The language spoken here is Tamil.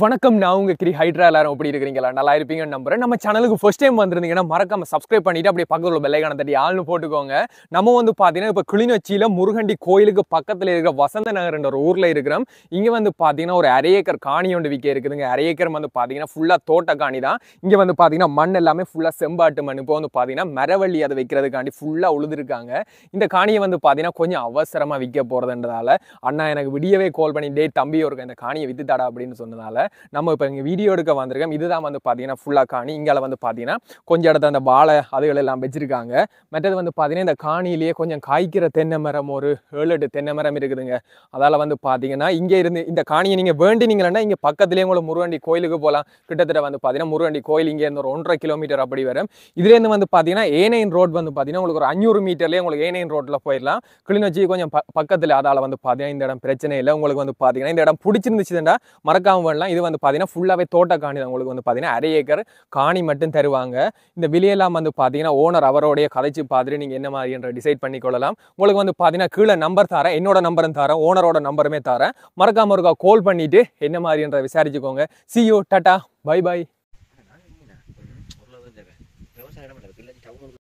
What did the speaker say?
வணக்கம் நான் உங்கள் கிரி ஹைட்ரா எல்லாரும் எப்படி இருக்கிறீங்களா நல்லா இருப்பீங்கன்னு நம்புறேன் நம்ம சேனலுக்கு ஃபர்ஸ்ட் டைம் வந்திருந்தீங்கன்னா மறக்காம சப்ஸ்கிரைப் பண்ணிட்டு அப்படியே பக்கத்தில் பெல்லைக்கான தட்டி ஆள்னு போட்டுக்கோங்க நம்ம வந்து பார்த்தீங்கன்னா இப்போ கிளிநொச்சியில் முருகண்டி கோயிலுக்கு பக்கத்தில் இருக்கிற வசந்த நகர்ன்ற ஒரு ஊரில் இருக்கிறோம் இங்கே வந்து பார்த்தீங்கன்னா ஒரு அரை ஏக்கர் காணி ஒன்று விற்க இருக்குதுங்க அரை ஏக்கர் வந்து பார்த்தீங்கன்னா ஃபுல்லாக தோட்ட காணி தான் இங்கே வந்து பார்த்தீங்கன்னா மண் எல்லாமே ஃபுல்லாக செம்பாட்டு மண் இப்போ வந்து பார்த்தீங்கன்னா மரவள்ளி அதை வைக்கிறதுக்காண்டி ஃபுல்லாக உழுதுருக்காங்க இந்த காணியை வந்து பார்த்தீங்கன்னா கொஞ்சம் அவசரமாக விற்க போகிறதுன்றதால அண்ணா எனக்கு விடியவே கால் பண்ணி டே தம்பி ஒரு இந்த காணியை வித்துத்தாடா அப்படின்னு சொன்னதால நம்ம இப்போ இங்கே வீடியோ எடுக்க வந்திருக்கோம் இதுதான் வந்து பார்த்தீங்கன்னா ஃபுல்லாக காணி இங்கே வந்து பார்த்தீங்கன்னா கொஞ்சம் இடத்துல அந்த வாழை அதுகள் எல்லாம் வச்சிருக்காங்க மற்றது வந்து பார்த்தீங்கன்னா இந்த காணிலேயே கொஞ்சம் காய்க்கிற தென்னை மரம் ஒரு ஏழு எட்டு தென்னை மரம் இருக்குதுங்க அதால் வந்து பார்த்தீங்கன்னா இங்கே இருந்து இந்த காணியை நீங்கள் வேண்டினீங்கன்னா இங்கே பக்கத்துலேயே உங்களை முருகண்டி கோயிலுக்கு போகலாம் கிட்டத்தட்ட வந்து பார்த்தீங்கன்னா முருகண்டி கோயில் இங்கேருந்து ஒரு ஒன்றரை கிலோமீட்டர் அப்படி வரும் இதுலேருந்து வந்து பார்த்தீங்கன்னா ஏனையின் ரோடு வந்து பார்த்தீங்கன்னா உங்களுக்கு ஒரு அஞ்சூறு மீட்டர்லேயே உங்களுக்கு ஏனையின் ரோட்டில் போயிடலாம் கிளிநொச்சி கொஞ்சம் பக்கத்தில் அதால் வந்து பார்த்தீங்கன்னா இந்த இடம் பிரச்சனை இல்லை உங்களுக்கு வந்து பார்த்தீங்கன்னா இந்த இடம் பிடிச்சிருந்துச்சுன்னா மறக்காமல் வேணலாம் இது வந்து பார்த்தீங்கன்னா ஃபுல்லாகவே தோட்ட காணி தான் உங்களுக்கு வந்து பார்த்தீங்கன்னா அரை ஏக்கர் காணி மட்டும் தருவாங்க இந்த விலையெல்லாம் வந்து பார்த்தீங்கன்னா ஓனர் அவரோடைய கதைச்சு பார்த்துட்டு நீங்கள் என்ன மாதிரி என்ற டிசைட் பண்ணிக்கொள்ளலாம் உங்களுக்கு வந்து பார்த்தீங்கன்னா கீழே நம்பர் தரேன் என்னோட நம்பரும் தரேன் ஓனரோட நம்பருமே தரேன் மறக்காம இருக்கா கால் பண்ணிவிட்டு என்ன மாதிரி என்ற விசாரிச்சுக்கோங்க சியூ டாட்டா பை பாய்